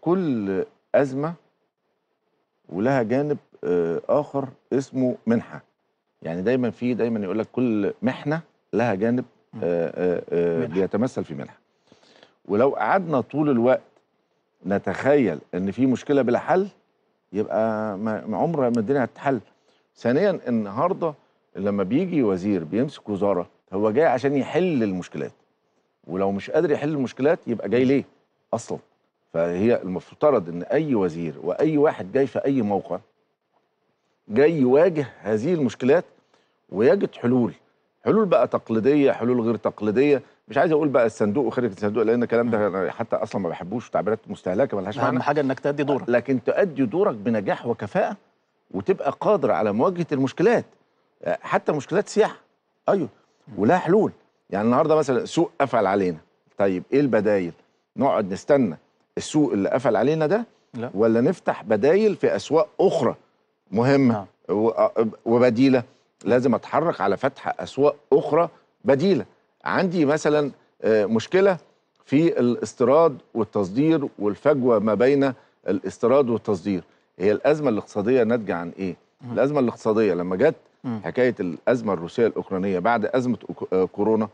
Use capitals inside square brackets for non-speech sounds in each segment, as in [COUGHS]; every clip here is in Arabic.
كل أزمة ولها جانب آه، آخر اسمه منحة يعني دايما في دايما يقول لك كل محنة لها جانب آه، آه، بيتمثل في منحة ولو قعدنا طول الوقت نتخيل ان في مشكله بلا حل يبقى عمر ما الدنيا هتتحل ثانيا النهارده لما بيجي وزير بيمسك وزاره هو جاي عشان يحل المشكلات ولو مش قادر يحل المشكلات يبقى جاي ليه اصلا فهي المفترض ان اي وزير واي واحد جاي في اي موقع جاي يواجه هذه المشكلات ويجد حلول حلول بقى تقليديه حلول غير تقليديه مش عايز اقول بقى الصندوق وخارج الصندوق لان الكلام ده انا حتى اصلا ما بحبوش تعبيرات مستهلكه ملهاش معنى اهم حاجه انك تؤدي دورك لكن تؤدي دورك بنجاح وكفاءه وتبقى قادر على مواجهه المشكلات حتى مشكلات سياحه ايوه ولها حلول يعني النهارده مثلا سوق قفل علينا طيب ايه البدايل نقعد نستنى السوق اللي قفل علينا ده لا. ولا نفتح بدايل في اسواق اخرى مهمه آه. وبديله لازم اتحرك على فتح اسواق اخرى بديله عندي مثلا آه، مشكله في الاستيراد والتصدير والفجوه ما بين الاستيراد والتصدير هي الازمه الاقتصاديه ناتجه عن ايه م. الازمه الاقتصاديه لما جت حكايه الازمه الروسيه الاوكرانيه بعد ازمه آه، كورونا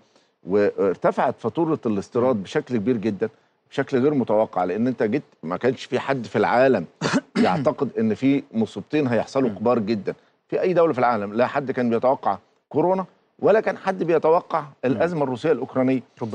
وارتفعت فاتوره الاستيراد بشكل كبير جدا بشكل غير متوقع لان انت جيت ما كانش في حد في العالم [COUGHS] يعتقد ان في مصيبتين هيحصلوا كبار جدا في اي دوله في العالم لا حد كان بيتوقع كورونا ولا كان حد بيتوقع الازمه الروسيه الاوكرانيه